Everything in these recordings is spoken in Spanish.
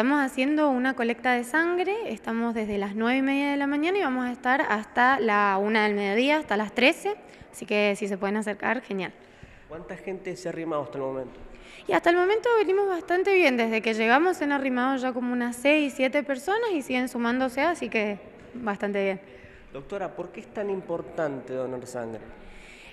Estamos haciendo una colecta de sangre, estamos desde las 9 y media de la mañana y vamos a estar hasta la 1 del mediodía, hasta las 13, así que si se pueden acercar, genial. ¿Cuánta gente se ha arrimado hasta el momento? Y hasta el momento venimos bastante bien, desde que llegamos se han arrimado ya como unas 6, 7 personas y siguen sumándose, así que bastante bien. Doctora, ¿por qué es tan importante donar sangre?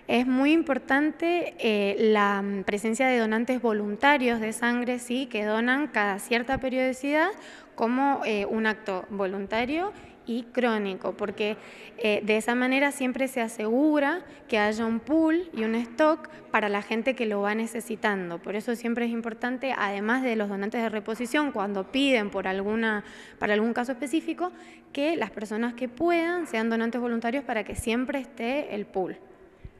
Es muy importante eh, la presencia de donantes voluntarios de sangre, sí, que donan cada cierta periodicidad como eh, un acto voluntario y crónico, porque eh, de esa manera siempre se asegura que haya un pool y un stock para la gente que lo va necesitando. Por eso siempre es importante, además de los donantes de reposición, cuando piden por alguna, para algún caso específico, que las personas que puedan sean donantes voluntarios para que siempre esté el pool.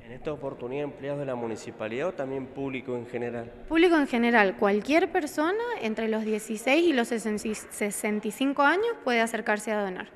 ¿En esta oportunidad empleados de la municipalidad o también público en general? Público en general, cualquier persona entre los 16 y los 65 años puede acercarse a donar.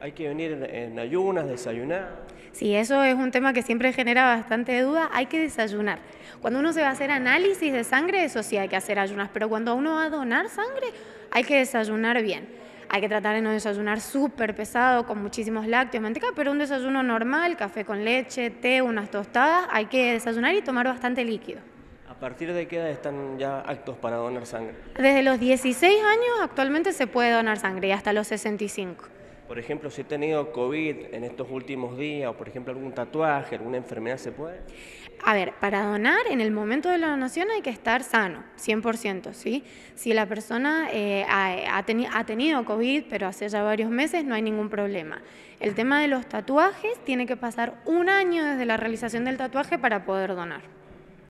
¿Hay que venir en ayunas, desayunar? Sí, eso es un tema que siempre genera bastante duda, hay que desayunar. Cuando uno se va a hacer análisis de sangre, eso sí hay que hacer ayunas, pero cuando uno va a donar sangre, hay que desayunar bien. Hay que tratar de no desayunar súper pesado, con muchísimos lácteos, manteca, pero un desayuno normal, café con leche, té, unas tostadas, hay que desayunar y tomar bastante líquido. ¿A partir de qué edad están ya actos para donar sangre? Desde los 16 años actualmente se puede donar sangre y hasta los 65. Por ejemplo, si he tenido COVID en estos últimos días, o por ejemplo algún tatuaje, alguna enfermedad, ¿se puede? A ver, para donar, en el momento de la donación hay que estar sano, 100%, ¿sí? Si la persona eh, ha tenido COVID, pero hace ya varios meses, no hay ningún problema. El tema de los tatuajes, tiene que pasar un año desde la realización del tatuaje para poder donar.